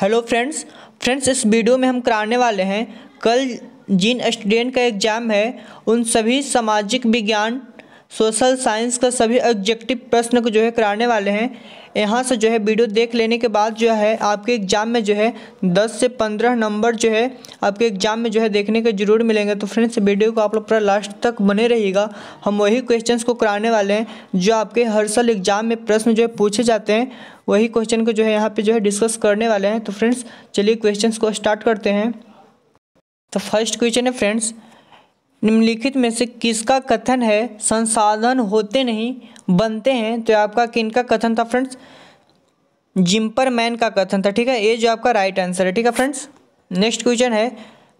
hello friends friends इस video में हम कराने वाले हैं कल जिन स्टूडेंट का एग्ज़ाम है उन सभी सामाजिक विज्ञान सोशल साइंस का सभी ऑब्जेक्टिव प्रश्न को जो है कराने वाले हैं यहाँ से जो है वीडियो देख लेने के बाद जो है आपके एग्ज़ाम में जो है दस से पंद्रह नंबर जो है आपके एग्ज़ाम में जो है देखने के जरूर मिलेंगे तो फ्रेंड्स वीडियो को आप लोग पूरा लास्ट तक बने रहिएगा हम वही क्वेश्चंस को कराने वाले हैं जो आपके हर साल एग्ज़ाम में प्रश्न जो है पूछे जाते हैं वही क्वेश्चन को जो है यहाँ पर जो है डिस्कस करने वाले हैं तो फ्रेंड्स चलिए क्वेश्चन को स्टार्ट करते हैं तो फर्स्ट क्वेश्चन है फ्रेंड्स निम्नलिखित में से किसका कथन है संसाधन होते नहीं बनते हैं तो आपका किन का कथन था फ्रेंड्स जिम्पर मैन का कथन था ठीक है ये जो आपका राइट आंसर है ठीक है फ्रेंड्स नेक्स्ट क्वेश्चन है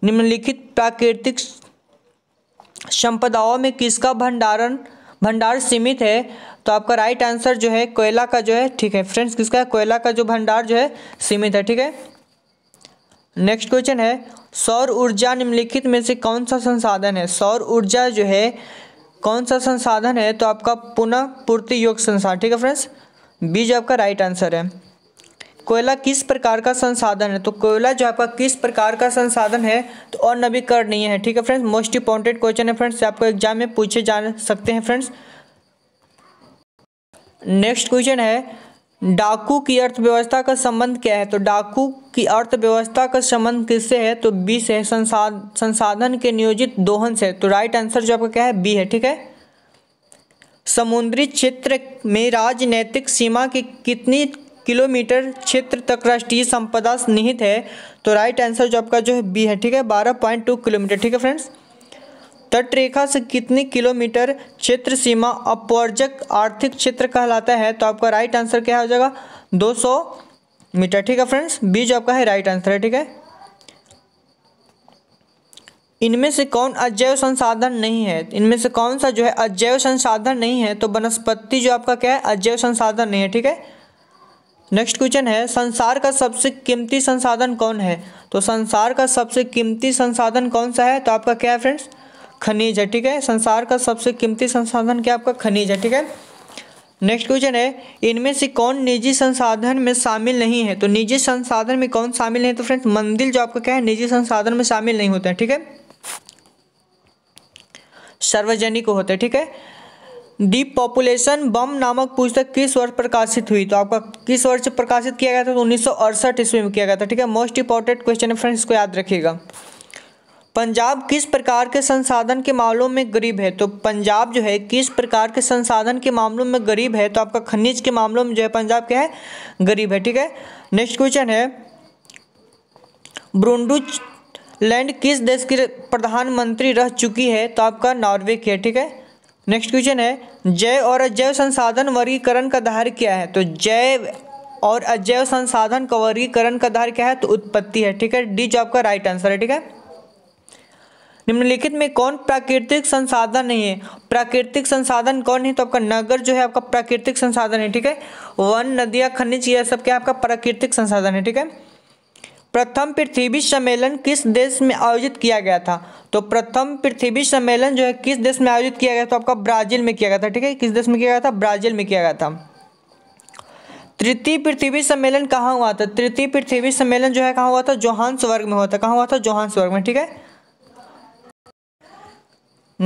निम्नलिखित प्राकृतिक संपदाओं में किसका भंडारण भंडार सीमित है तो आपका राइट आंसर जो है कोयला का जो है ठीक है फ्रेंड्स किसका है कोयला का जो भंडार जो है सीमित है ठीक है नेक्स्ट क्वेश्चन है सौर ऊर्जा निम्नलिखित में से कौन सा संसाधन है सौर ऊर्जा जो है कौन सा संसाधन है तो आपका पुनः पूर्ति योग संसाधन ठीक है फ्रेंड्स बी जो आपका राइट आंसर है कोयला किस प्रकार का संसाधन है तो कोयला जो आपका किस प्रकार का संसाधन है तो और नहीं है ठीक है फ्रेंड्स मोस्ट इंपॉर्टेंट क्वेश्चन है फ्रेंड्स आपको एग्जाम में पूछे जा सकते हैं फ्रेंड्स नेक्स्ट क्वेश्चन है डाकू की अर्थव्यवस्था का संबंध क्या है तो डाकू की अर्थव्यवस्था का संबंध किससे है तो बी से है संसाधन के नियोजित दोहन से तो राइट आंसर जो आपका क्या है बी है ठीक है समुद्री क्षेत्र में राजनैतिक सीमा की कितनी किलोमीटर क्षेत्र तक राष्ट्रीय संपदा निहित है तो राइट आंसर जो आपका जो है बी है ठीक है बारह पॉइंट टू किलोमीटर ठीक है फ्रेंड्स तटरेखा से कितने किलोमीटर क्षेत्र सीमा अपवर्जक आर्थिक क्षेत्र कहलाता है तो आपका राइट आंसर क्या हो जाएगा 200 मीटर ठीक है फ्रेंड्स बी जो आपका है राइट आंसर है ठीक है इनमें से कौन अजैव संसाधन नहीं है इनमें से कौन सा जो है अजैव संसाधन नहीं है तो वनस्पति जो आपका क्या है अजैव संसाधन नहीं है ठीक है नेक्स्ट क्वेश्चन है संसार का सबसे कीमती संसाधन कौन है तो संसार का सबसे कीमती संसाधन कौन सा है तो आपका क्या है फ्रेंड्स खनिज है ठीक है संसार का सबसे कीमती संसाधन क्या आपका खनिज है ठीक है नेक्स्ट क्वेश्चन है इनमें से कौन निजी संसाधन में शामिल नहीं है तो निजी संसाधन में कौन शामिल नहीं तो फ्रेंड्स मंदिर जो आपका क्या है निजी संसाधन में शामिल नहीं होता है ठीक है सार्वजनिक होते हैं ठीक है दी पॉपुलेशन बम नामक पुस्तक किस वर्ष प्रकाशित हुई तो आपका किस वर्ष प्रकाशित किया गया था तो उन्नीस ईस्वी में किया गया था ठीक है मोस्ट इंपॉर्टेंट क्वेश्चन है फ्रेंड्स को याद रखिएगा पंजाब किस प्रकार के संसाधन के मामलों में गरीब है तो पंजाब जो है किस प्रकार के संसाधन के मामलों में गरीब है तो आपका खनिज के मामलों में जो है पंजाब क्या है गरीब है ठीक है नेक्स्ट क्वेश्चन है ब्रुंडू लैंड किस देश की प्रधानमंत्री रह चुकी है तो आपका नॉर्वे की है ठीक है नेक्स्ट क्वेश्चन है जैव और अजैव संसाधन वर्गीकरण का आधार क्या है तो जैव और अजैव संसाधन का वर्गीकरण का आधार क्या है तो उत्पत्ति है ठीक है डी जो आपका राइट आंसर है ठीक है निम्नलिखित में कौन प्राकृतिक संसाधन नहीं है प्राकृतिक संसाधन कौन है तो आपका नगर जो है आपका प्राकृतिक संसाधन है ठीक है वन नदियां खनिज यह सब क्या आपका प्राकृतिक संसाधन है ठीक है प्रथम पृथ्वी सम्मेलन किस देश में आयोजित किया गया था तो प्रथम पृथ्वी सम्मेलन जो है किस देश में आयोजित किया गया था तो आपका ब्राजील में किया गया था ठीक है किस देश में किया गया था ब्राजील में किया गया था तृतीय पृथ्वी सम्मेलन कहाँ हुआ था तृतीय पृथ्वी सम्मेलन जो है कहाँ हुआ था जोहान्सबर्ग में हुआ था कहाँ हुआ था जोहान्सबर्ग में ठीक है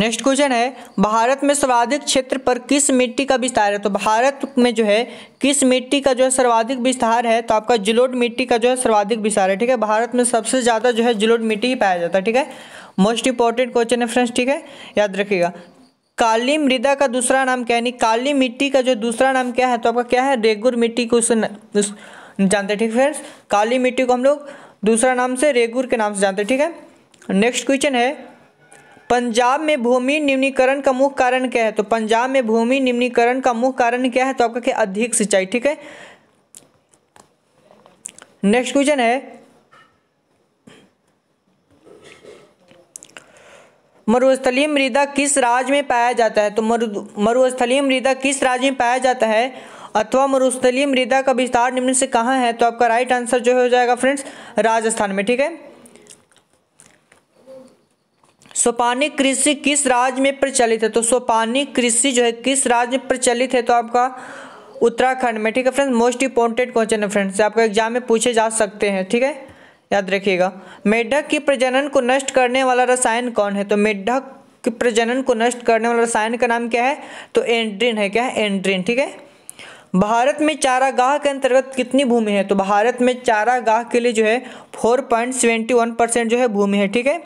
नेक्स्ट क्वेश्चन है भारत में सर्वाधिक क्षेत्र पर किस मिट्टी का विस्तार है तो भारत में जो है किस मिट्टी का जो है सर्वाधिक विस्तार है तो आपका जिलोड मिट्टी का जो है सर्वाधिक विस्तार है ठीक है भारत में सबसे ज़्यादा जो है जिलोड मिट्टी ही पाया जाता है ठीक है मोस्ट इंपॉर्टेंट क्वेश्चन है फ्रेंड्स ठीक है याद रखिएगा काली मृदा का दूसरा नाम क्या है काली मिट्टी का जो दूसरा नाम क्या है तो आपका क्या है रेगुर मिट्टी को जानते हैं ठीक फ्रेंड्स काली मिट्टी को हम लोग दूसरा नाम से रेगुर के नाम से जानते हैं ठीक है नेक्स्ट क्वेश्चन है पंजाब में भूमि निम्नीकरण का मुख्य कारण क्या है तो पंजाब में भूमि निम्नीकरण का मुख्य कारण क्या है तो आपका क्या अधिक सिंचाई ठीक है नेक्स्ट क्वेश्चन है मरुस्थलीय मृदा किस राज्य में पाया जाता है तो मरुस्थलीय मृदा किस राज्य में पाया जाता है अथवा मरुस्थलीय मृदा का विस्तार निम्न से कहाँ है तो आपका राइट आंसर जो हो जाएगा फ्रेंड्स राजस्थान में ठीक है सोपानी कृषि किस राज्य में प्रचलित है तो सोपानी कृषि जो है किस राज्य में प्रचलित है तो आपका उत्तराखंड में ठीक है फ्रेंड्स मोस्ट इंपोर्टेंट क्वेश्चन है फ्रेंड्स आपको एग्जाम में पूछे जा सकते हैं ठीक है याद रखिएगा मेढक की प्रजनन को नष्ट करने वाला रसायन कौन है तो मेढक के प्रजनन को नष्ट करने वाला रसायन का नाम क्या है तो एंड्रिन है क्या है एंड्रिन ठीक है भारत में चारागाह के अंतर्गत कितनी भूमि है तो भारत में चारागाह के लिए जो है four point seventy one percent जो है भूमि है ठीक है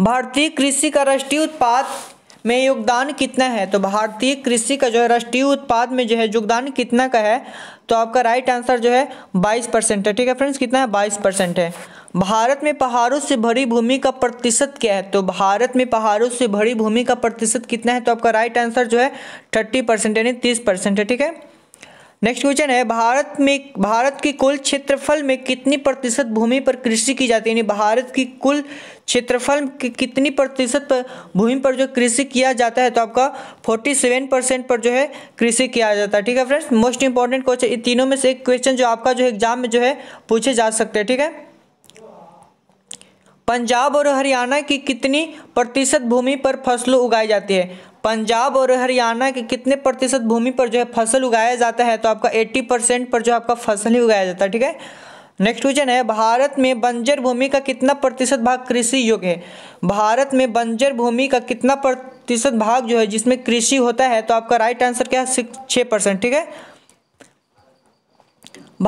भारतीय कृषि का राष्ट्रीय उत्पाद में योगदान कितना है तो भारतीय कृषि का जो है राष्ट्रीय उत्पाद में जो है योगदान कितना का है तो आपका राइट आंसर जो है 22 परसेंट है ठीक है फ्रेंड्स कितना है 22 परसेंट है भारत में पहाड़ों से भरी भूमि का प्रतिशत क्या है तो भारत में पहाड़ों से भरी भूमि का प्रतिशत कितना है तो आपका राइट आंसर जो है थर्टी परसेंट यानी तीस परसेंट है ठीक है नेक्स्ट क्वेश्चन है भारत में भारत के कुल क्षेत्रफल में कितनी प्रतिशत भूमि पर कृषि की जाती है यानी भारत की कुल क्षेत्रफल की कितनी प्रतिशत पर भूमि पर जो कृषि किया जाता है तो आपका 47 परसेंट पर जो है कृषि किया जाता है ठीक है फ्रेंड्स मोस्ट इंपॉर्टेंट क्वेश्चन तीनों में से एक क्वेश्चन जो आपका जो एग्जाम में जो है पूछे जा सकते हैं ठीक है पंजाब और हरियाणा की कितनी प्रतिशत भूमि पर फसलों उगाई जाती है पंजाब और हरियाणा के कितने प्रतिशत भूमि पर जो है फसल उगाया जाता है तो आपका 80 परसेंट पर जो आपका फसल ही उगाया जाता है ठीक है नेक्स्ट क्वेश्चन है भारत में बंजर भूमि का कितना प्रतिशत भाग कृषि योग्य है भारत में बंजर भूमि का कितना प्रतिशत भाग जो है जिसमें कृषि होता है तो आपका राइट आंसर क्या है छः परसेंट ठीक है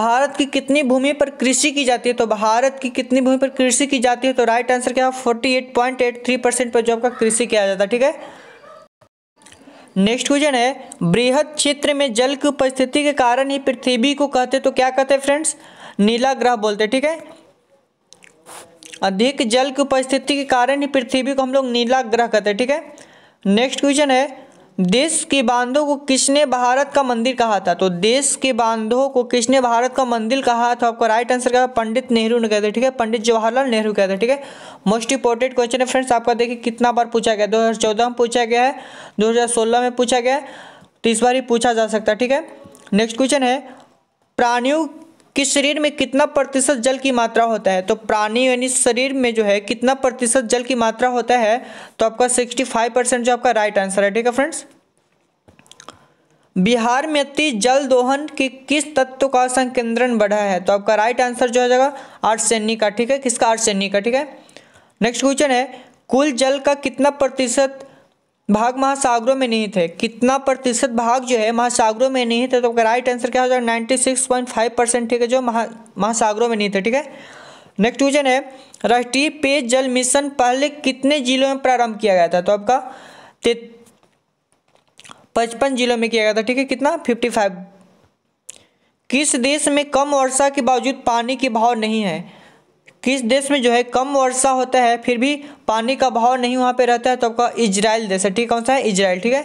भारत की कितनी भूमि पर कृषि की जाती है तो भारत की कितनी भूमि पर कृषि की जाती है तो राइट आंसर क्या है forty eight point eight three percent पर जो आपका कृषि किया जाता है ठीक है नेक्स्ट क्वेश्चन है बृहद क्षेत्र में जल की उपस्थिति के कारण ही पृथ्वी को कहते तो क्या कहते हैं फ्रेंड्स नीला ग्रह बोलते ठीक है अधिक जल की उपस्थिति के कारण ही पृथ्वी को हम लोग नीला ग्रह कहते हैं ठीक है नेक्स्ट क्वेश्चन है देश के बांधों को किसने भारत का मंदिर कहा था तो देश के बांधों को किसने भारत का मंदिर कहा था आपका राइट आंसर क्या पंडित नेहरू ने कहते था ठीक है पंडित जवाहरलाल नेहरू कहते हैं ठीक है मोस्ट इंपोर्टेंट क्वेश्चन है फ्रेंड्स आपका देखिए कितना बार पूछा गया दो हजार में पूछा गया है दो में पूछा गया है तो इस बार ही पूछा जा सकता है ठीक है नेक्स्ट क्वेश्चन है प्राणियों कि शरीर में कितना प्रतिशत जल की मात्रा होता है तो प्राणी यानी शरीर में जो है कितना प्रतिशत जल की मात्रा होता है तो आपका सिक्सटी फाइव परसेंट जो आपका राइट आंसर है ठीक है फ्रेंड्स बिहार में अति जल दोहन के किस तत्व का संकेंद्रण बढ़ा है तो आपका राइट आंसर जो हो जाएगा आर्सेनी का ठीक है किसका आर्सेनी का ठीक है नेक्स्ट क्वेश्चन है कुल जल का कितना प्रतिशत भाग महासागरों में निहित है कितना प्रतिशत भाग जो है महासागरों में निहित है तो राइट आंसर क्या हो जाएगा ninety six point five percent ठीक है जो महा महासागरों में निहित है ठीक है नेक्स्ट क्वेश्चन है राष्ट्रीय पेयजल मिशन पहले कितने जिलों में प्रारंभ किया गया था तो आपका पचपन जिलों में किया गया था ठीक है कितना फिफ्टी फाइव किस देश में कम वर्षा के बावजूद पानी के भाव नहीं है किस देश में जो है कम वर्षा होता है फिर भी पानी का भाव नहीं वहाँ पे रहता है तो आपका इजराइल देश है ठीक कौन सा है इजराइल ठीक है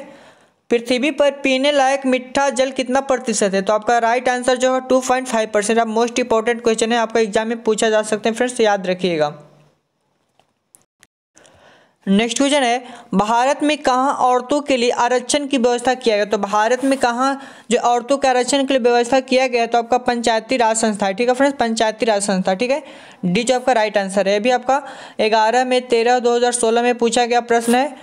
पृथ्वी पर पीने लायक मिठा जल कितना प्रतिशत है तो आपका राइट आंसर जो है टू पॉइंट फाइव परसेंट आप मोस्ट इंपॉर्टेंट क्वेश्चन है आपका एग्जाम में पूछा जा सकते हैं फ्रेंड्स याद रखिएगा नेक्स्ट क्वेश्चन है भारत में कहाँ औरतों के लिए आरक्षण की व्यवस्था किया गया तो भारत में कहाँ जो औरतों के आरक्षण के लिए व्यवस्था किया गया तो आपका पंचायती राज संस्था है ठीक है फ्रेंड्स पंचायती राज संस्था ठीक है डी जो आपका राइट आंसर है अभी आपका ग्यारह में तेरह दो हज़ार सोलह में पूछा गया प्रश्न है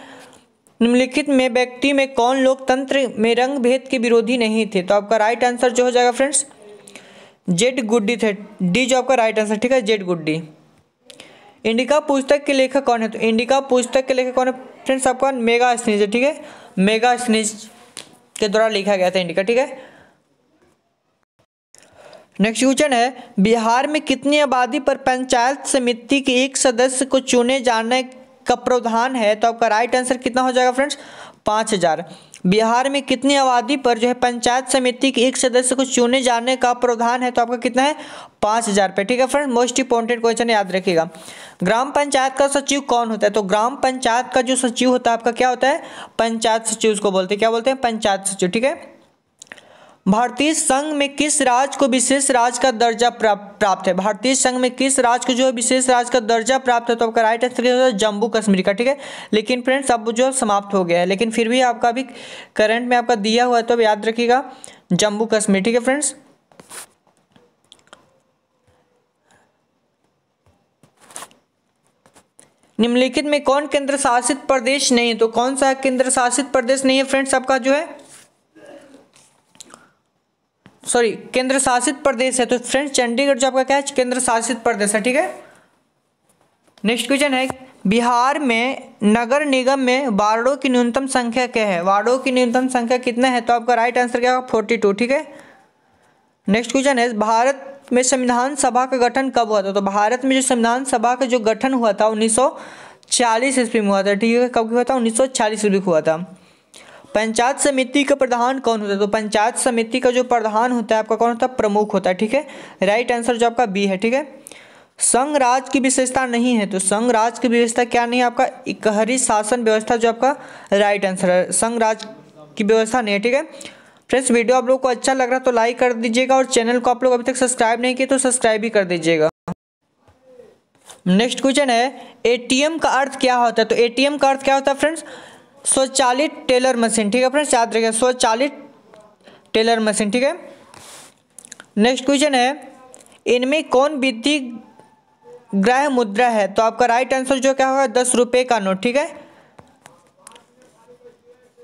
निम्नलिखित में व्यक्ति में कौन लोकतंत्र में रंग भेद के विरोधी नहीं थे तो आपका राइट आंसर जो हो जाएगा फ्रेंड्स जेड गुड्डी थे डी जो आपका राइट आंसर ठीक है जेड गुड्डी इंडिका पुस्तक के लेखक कौन है तो इंडिका पुस्तक के लेखक कौन है फ्रेंड्स आपका मेगा स्नेज है ठीक है मेगा स्नेज के द्वारा लिखा गया था इंडिका ठीक है नेक्स्ट क्वेश्चन है बिहार में कितनी आबादी पर पंचायत समिति के एक सदस्य को चुने जाने का प्रावधान है तो आपका राइट आंसर कितना हो जाएगा फ्रेंड्स पाँच हज़ार बिहार में कितनी आबादी पर जो है पंचायत समिति के एक सदस्य को चुने जाने का प्रावधान है तो आपका कितना है पाँच हज़ार रुपये ठीक है फ्रेंड मोस्ट इंपॉर्टेंट क्वेश्चन याद रखिएगा ग्राम पंचायत का सचिव कौन होता है तो ग्राम पंचायत का जो सचिव होता है आपका क्या होता है पंचायत सचिव उसको बोलते हैं क्या बोलते हैं पंचायत सचिव ठीक है भारतीय संघ में किस राज्य को विशेष राज्य का दर्जा प्राप्त है भारतीय संघ में किस राज्य को जो है विशेष राज्य का दर्जा प्राप्त है तो आपका राइट आंसर जम्मू कश्मीर का ठीक है लेकिन फ्रेंड्स अब जो समाप्त हो गया है लेकिन फिर भी आपका अभी करंट में आपका दिया हुआ है तो याद रखिएगा जम्मू कश्मीर ठीक है फ्रेंड्स निम्नलिखित में कौन केंद्र शासित प्रदेश नहीं है तो कौन सा केंद्र शासित प्रदेश नहीं है फ्रेंड्स आपका जो है सॉरी केंद्र शासित प्रदेश है तो फ्रेंड्स चंडीगढ़ जो आपका क्या है केंद्र शासित प्रदेश है ठीक है नेक्स्ट क्वेश्चन है बिहार में नगर निगम में वार्डों की न्यूनतम संख्या क्या है वार्डों की न्यूनतम संख्या कितना है तो आपका राइट आंसर क्या होगा फोर्टी टू ठीक है नेक्स्ट क्वेश्चन है भारत में संविधान सभा का गठन कब हुआ था तो भारत में जो संविधान सभा का जो गठन हुआ था उन्नीस सौ चालीस ईस्वी में हुआ था ठीक है कब हुआ था उन्नीस सौ चालीस ईस्वी हुआ था पंचायत समिति का प्रधान कौन होता है तो पंचायत समिति का जो प्रधान होता है आपका कौन होता है प्रमुख होता है ठीक है राइट आंसर जो आपका बी है ठीक है संघ राज की विशेषता नहीं है तो संघ राज की विशेषता क्या नहीं है आपका इकहरी शासन व्यवस्था जो आपका राइट आंसर है संघ राज की व्यवस्था नहीं है ठीक है फ्रेंड्स वीडियो आप लोग को अच्छा लग रहा है तो लाइक कर दीजिएगा और चैनल को आप लोग अभी तक सब्सक्राइब नहीं किए तो सब्सक्राइब भी कर दीजिएगा नेक्स्ट क्वेश्चन है एटीएम का अर्थ क्या होता है तो एटीएम का अर्थ क्या होता है फ्रेंड्स स्वचालित टेलर मशीन ठीक है फ्रेंड्स याद रखिए स्वचालित टेलर मशीन ठीक है नेक्स्ट क्वेश्चन है इनमें कौन विधि ग्राह मुद्रा है तो आपका राइट आंसर जो क्या होगा दस रुपये का नोट ठीक है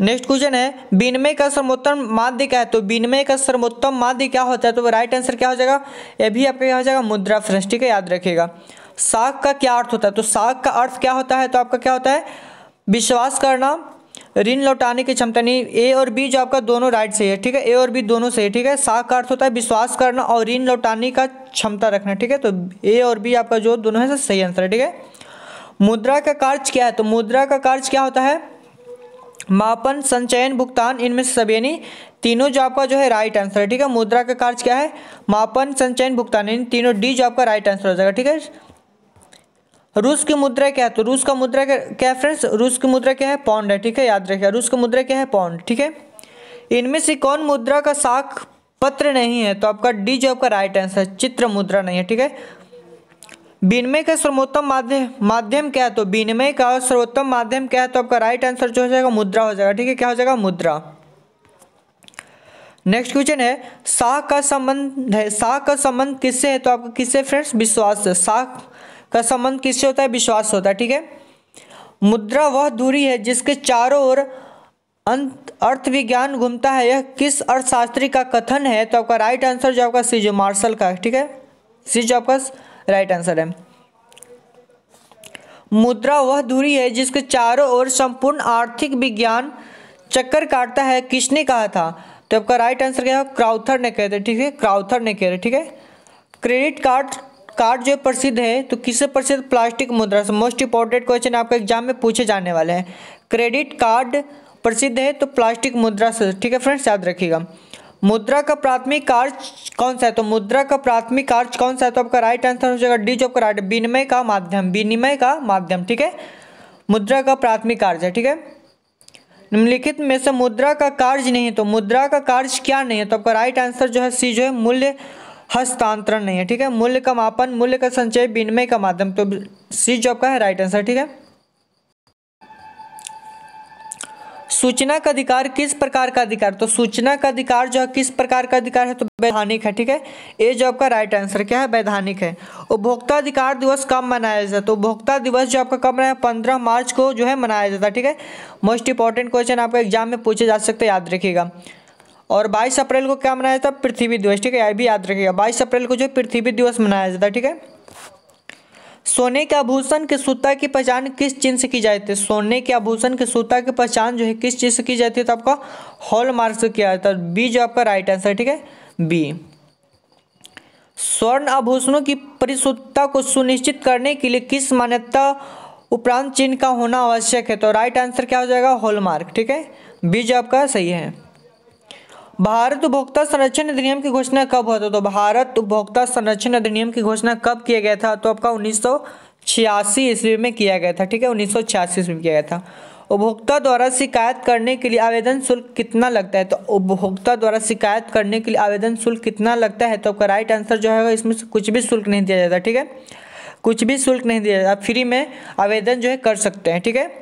नेक्स्ट क्वेश्चन है विनिमय का सर्वोत्तम माध्य क्या है तो विनिमय का सर्वोत्तम माध्य क्या होता है तो राइट आंसर क्या हो जाएगा यह भी आपका क्या हो जाएगा मुद्रा फ्रेंड्स ठीक है याद रखिएगा साख का क्या अर्थ होता है तो साख का अर्थ क्या होता है तो आपका क्या होता है विश्वास करना ऋण लौटाने की क्षमता नहीं ए और बी जो आपका दोनों राइट सही है ठीक है ए और बी दोनों सही है ठीक है साख का अर्थ होता है विश्वास करना और ऋण लौटाने का क्षमता रखना ठीक है तो ए और बी आपका जो दोनों है सही आंसर है ठीक है मुद्रा का कार्य क्या है तो मुद्रा का कार्य क्या होता है मापन संचयन भुगतान इनमें से सभी यानी तीनों जो आपका जो है राइट आंसर है ठीक है मुद्रा का कार्य क्या है मापन संचयन भुगतान यानी तीनों डी जो आपका राइट आंसर हो जाएगा ठीक है रूस की मुद्रा क्या है तो रूस का मुद्रा क्या है फ्रेंड्स रूस की मुद्रा क्या है पौंड है ठीक है याद रखिए रूस की मुद्रा क्या है पौंड ठीक है इनमें से कौन मुद्रा का साख पत्र नहीं है तो आपका डी जो आपका राइट आंसर है चित्र मुद्रा नहीं है ठीक है विनिमय का सर्वोत्तम माध्यम माध्यम क्या है तो विनिमय का सर्वोत्तम माध्यम क्या है तो आपका राइट आंसर जो हो जाएगा मुद्रा हो जाएगा ठीक है क्या हो जाएगा मुद्रा नेक्स्ट क्वेश्चन है शाह का संबंध है शाह का संबंध किससे है तो आपका किससे फ्रेंड्स विश्वास से शाह का संबंध किससे होता है विश्वास होता है ठीक है मुद्रा वह दूरी है जिसके चारों ओर अंत अर्थ विज्ञान घूमता है यह किस अर्थशास्त्री का कथन है तो आपका राइट आंसर जो आपका सी जो मार्शल का ठीक है सी जो आपका राइट आंसर है मुद्रा वह दूरी है जिसके चारों ओर संपूर्ण आर्थिक विज्ञान चक्कर काटता है किसने कहा था तो आपका राइट आंसर क्या है क्राउथर ने कह थे ठीक है क्राउथर ने कह रहे ठीक है क्रेडिट कार्ड कार्ड जो प्रसिद्ध है तो किससे प्रसिद्ध प्लास्टिक मुद्रा से मोस्ट इंपॉर्टेंट क्वेश्चन आपके एग्जाम में पूछे जाने वाले हैं क्रेडिट कार्ड प्रसिद्ध है तो प्लास्टिक मुद्रा से ठीक है फ्रेंड्स याद रखिएगा मुद्रा का प्राथमिक कार्य कौन सा है तो मुद्रा का प्राथमिक कार्य कौन सा है तो आपका राइट आंसर हो जाएगा डी जो आपका राइट विनिमय का माध्यम विनिमय का माध्यम ठीक है मुद्रा का प्राथमिक कार्य है ठीक है निम्नलिखित में से मुद्रा का कार्य नहीं है तो मुद्रा का कार्य क्या नहीं है तो आपका राइट आंसर जो है सी जो है मूल्य हस्तांतरण नहीं है ठीक है मूल्य का मापन मूल्य का संचय विनिमय का माध्यम तो सी जो आपका है राइट आंसर ठीक है सूचना का अधिकार किस प्रकार का अधिकार तो सूचना का अधिकार जो है किस प्रकार का अधिकार है तो वैधानिक है ठीक है ए जो आपका राइट आंसर क्या है वैधानिक है उपभोक्ता अधिकार दिवस कब मनाया जाता है तो उपभोक्ता दिवस जो आपका कब है पंद्रह मार्च को जो है मनाया जाता है ठीक है मोस्ट इंपॉर्टेंट क्वेश्चन आपका एग्जाम में पूछे जा सकते हैं याद रखिएगा और 22 अप्रैल को क्या मनाया जाता है पृथ्वी दिवस ठीक है यह भी याद रखिएगा 22 अप्रैल को जो पृथ्वी दिवस मनाया जाता है ठीक है सोने के आभूषण के सूता की पहचान किस चिन्ह से की जाती है सोने के आभूषण के सूता की पहचान जो है किस चीज़ से की जाती है तो आपका हॉल मार्क से किया जाता है बी जो आपका राइट आंसर ठीक है बी स्वर्ण आभूषणों की परिशुद्धता को सुनिश्चित करने के लिए किस मान्यता उपरांत चिन्ह का होना आवश्यक है तो राइट आंसर क्या हो जाएगा हॉलमार्क ठीक है बी जो आपका सही है भारत उपभोक्ता संरक्षण अधिनियम की घोषणा कब हुआ था तो भारत उपभोक्ता संरक्षण अधिनियम की घोषणा कब किया गया था तो आपका उन्नीस छियासी ईस्वी में किया गया था ठीक है उन्नीस सौ ईस्वी में किया गया था उपभोक्ता द्वारा शिकायत करने के लिए आवेदन शुल्क कितना लगता है तो उपभोक्ता द्वारा शिकायत करने के लिए आवेदन शुल्क कितना लगता है तो आपका राइट आंसर जो है इसमें से कुछ भी शुल्क नहीं दिया जाता ठीक है कुछ भी शुल्क नहीं दिया जाता फ्री में आवेदन जो है कर सकते हैं ठीक है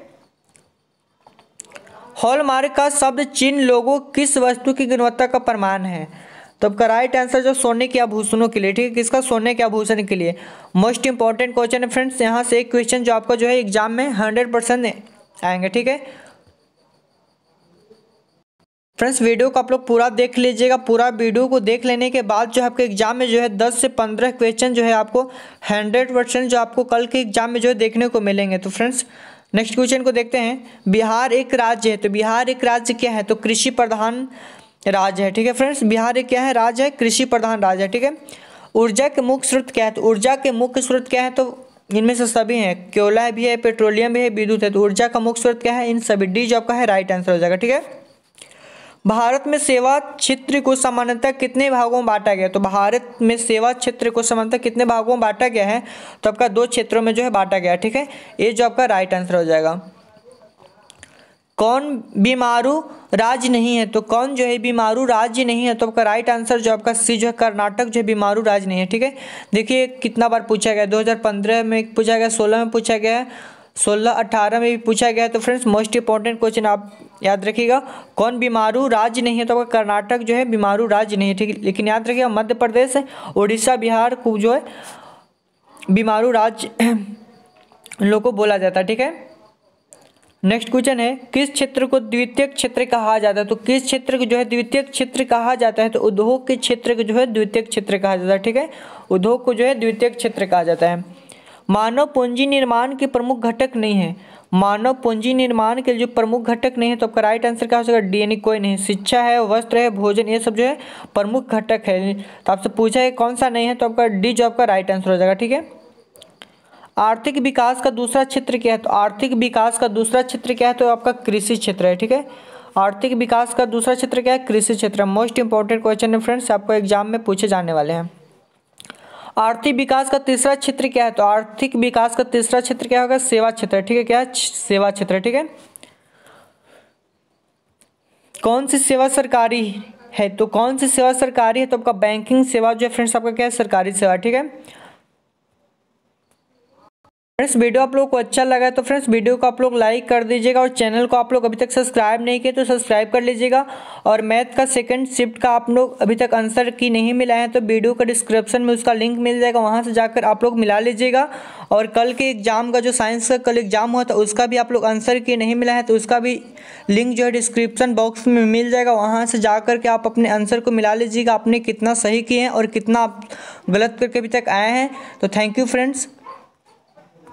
हॉलमार्क का शब्द चिन्ह लोगों किस वस्तु की गुणवत्ता का प्रमाण है तो आपका राइट आंसर जो सोने के आभूषणों के लिए ठीक है किसका सोने के आभूषण के लिए मोस्ट इंपॉर्टेंट क्वेश्चन है फ्रेंड्स यहाँ से एक क्वेश्चन जो आपका जो है एग्जाम में हंड्रेड परसेंट आएंगे ठीक है फ्रेंड्स वीडियो को आप लोग पूरा देख लीजिएगा पूरा वीडियो को देख लेने के बाद जो है आपके एग्जाम में जो है दस से पंद्रह क्वेश्चन जो है आपको हंड्रेड परसेंट जो आपको कल के एग्जाम में जो है देखने को मिलेंगे तो फ्रेंड्स नेक्स्ट क्वेश्चन को देखते हैं बिहार एक राज्य है तो बिहार एक राज्य क्या है तो कृषि प्रधान राज्य है ठीक है फ्रेंड्स बिहार एक क्या है राज्य है कृषि प्रधान राज्य है ठीक है ऊर्जा के मुख्य स्रोत क्या है तो ऊर्जा के मुख्य स्रोत क्या है तो इनमें से सभी हैं कोयला भी है पेट्रोलियम भी है विद्युत है तो ऊर्जा का मुख्य स्रोत क्या है इन सभी डी जो आपका है राइट आंसर हो जाएगा ठीक है भारत में सेवा क्षेत्र को सामान्यतः कितने भागों में बांटा गया तो भारत में सेवा क्षेत्र को सामान्यतः कितने भागों में बांटा गया है तो आपका दो क्षेत्रों में जो है बांटा गया ठीक है ये जो आपका राइट आंसर हो जाएगा कौन बीमारू राज्य नहीं है तो कौन जो है बीमारू राज्य नहीं है तो आपका राइट आंसर जो आपका सी जो है कर्नाटक जो है बीमारू राज्य नहीं है ठीक है देखिए कितना बार पूछा गया 2015 में पूछा गया 16 में पूछा गया सोलह 18 में भी पूछा गया तो फ्रेंड्स मोस्ट इंपॉर्टेंट क्वेश्चन आप याद रखिएगा कौन बीमारू राज्य नहीं है तो आपका कर्नाटक जो है बीमारू राज्य नहीं है ठीक लेकिन याद रखिएगा मध्य प्रदेश उड़ीसा बिहार को जो है बीमारू राज्य लोगों को बोला जाता है ठीक है नेक्स्ट क्वेश्चन है किस क्षेत्र को द्वितीय क्षेत्र कहा जाता है तो किस क्षेत्र को जो है द्वितीय क्षेत्र कहा जाता है तो उद्योग के क्षेत्र को जो है द्वितीय क्षेत्र कहा जाता है ठीक है उद्योग को जो है द्वितीय क्षेत्र कहा जाता है मानव पूंजी निर्माण के प्रमुख घटक नहीं है मानव पूंजी निर्माण के जो प्रमुख घटक नहीं है तो आपका राइट आंसर क्या हो सकता है डीएनए कोई नहीं शिक्षा है वस्त्र है भोजन ये सब जो है प्रमुख घटक है तो आपसे पूछा है कौन सा नहीं है तो आपका डी जो आपका राइट आंसर हो जाएगा ठीक है आर्थिक विकास का दूसरा क्षेत्र क्या है तो आर्थिक विकास का दूसरा क्षेत्र क्या है तो आपका कृषि क्षेत्र है ठीक है आर्थिक विकास का दूसरा क्षेत्र क्या है कृषि क्षेत्र मोस्ट इंपॉर्टेंट क्वेश्चन है फ्रेंड्स आपको एग्जाम में पूछे जाने वाले हैं आर्थिक विकास का तीसरा क्षेत्र क्या है तो आर्थिक विकास का तीसरा क्षेत्र क्या होगा सेवा क्षेत्र ठीक है क्या सेवा क्षेत्र ठीक है कौन सी सेवा सरकारी है तो कौन सी सेवा सरकारी है तो आपका बैंकिंग सेवा जो है फ्रेंड्स आपका क्या है सरकारी सेवा ठीक है फ्रेंड्स वीडियो आप लोग को अच्छा लगा तो फ्रेंड्स वीडियो को आप लोग लाइक कर दीजिएगा और चैनल को आप लोग अभी तक सब्सक्राइब नहीं किए तो सब्सक्राइब कर लीजिएगा और मैथ का सेकंड शिफ्ट का आप लोग अभी तक आंसर की नहीं मिला है तो वीडियो का डिस्क्रिप्शन में उसका लिंक मिल जाएगा वहाँ से जाकर आप लोग मिला लीजिएगा और कल के एग्जाम का जो साइंस का कल एग्जाम हुआ था उसका भी आप लोग आंसर की नहीं मिला है तो उसका भी लिंक जो है डिस्क्रिप्शन बॉक्स में मिल जाएगा वहाँ से जा के आप अपने आंसर को मिला लीजिएगा आपने कितना सही किए हैं और कितना आप गलत करके अभी तक आए हैं तो थैंक यू फ्रेंड्स